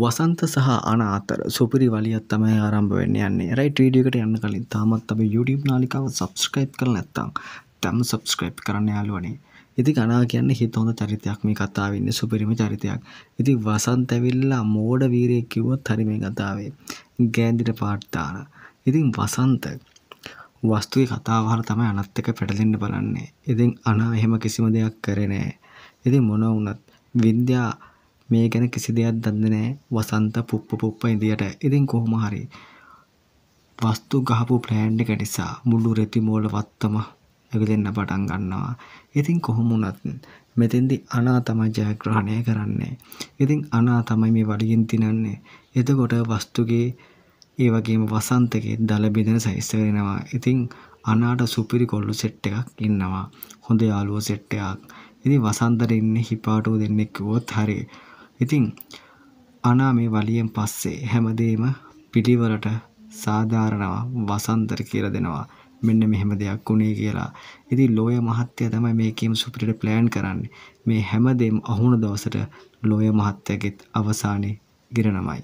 වසන්ත සහ අනාතර සුපරි වලියත් තමයි ආරම්භ වෙන්න යන්නේ රයි ට්‍රඩියකට යන්න කලින් තාමත් අප YouTube නාලිකාව සබස්ක්‍රයිප් කර නැත්තං තැම සබස්ක්‍රයිප් කරන්න යාලුවනේ ඉති ගනා කියන්න හිතොඳ චරිතයක් මේ කතාවන්න සුපිරිම චරිතයක් ඉති වසන්තැවිල්ලා මෝඩ වීරය කිව්වත් හරි මේ කතාවේ ගෑන්දිට පාට්තාන ඉතින් වසන්ත වස්තුවේ කතාවහර තමයි අනත්තක පැටලෙන්න්න බලන්නේ ඉතින් අනා එහෙම කිසිම දෙයක් කරනෑ ඉති මොන වනත් විද්‍යා මේ ගැන කිසි දෙයක් දන්නේ නැහැ වසන්ත පුප්ප පුප්ප ඉදියට ඉතින් කොහොම හරි වස්තු ගහපු ප්ලෑන්් එක නිසා මුළු රෙති මෝල වත්තම ඇවිදෙන්න පටන් ගන්නවා ඉතින් කොහොම වුණත් මෙතෙන්දි අනා තමයි ජයග්‍රහණය කරන්නේ ඉතින් අනා තමයි මේ වඩියෙන් තිනන්නේ එතකොට වස්තුගේ ඒ වගේම වසන්තකේ දල බිඳෙන සයිස් වෙනවා ඉතින් අනාට සුපිරි කොල්ලු සෙට් එකක් ඉන්නවා හොඳ යාළුවෝ සෙට් එකක් ඉතින් වසන්තට ඉන්නේ හිපාටෝ දෙන්නෙක් කිව්වොත් හරියි ඉතින් අනාමේ වලියෙන් පස්සේ හැමදේම පිළිවලට සාධාරණව වසන්තර කියලා දෙනවා. මෙන්න මෙහෙම දෙයක් වුණේ කියලා. ඉතින් ලෝය මහත්තයා තමයි මේකේම සුපිරිට ප්ලෑන් කරන්නේ. මේ හැමදේම අහුණු දවසට ලෝය මහත්තයාගෙත් අවසානයේ ගිරණමයි.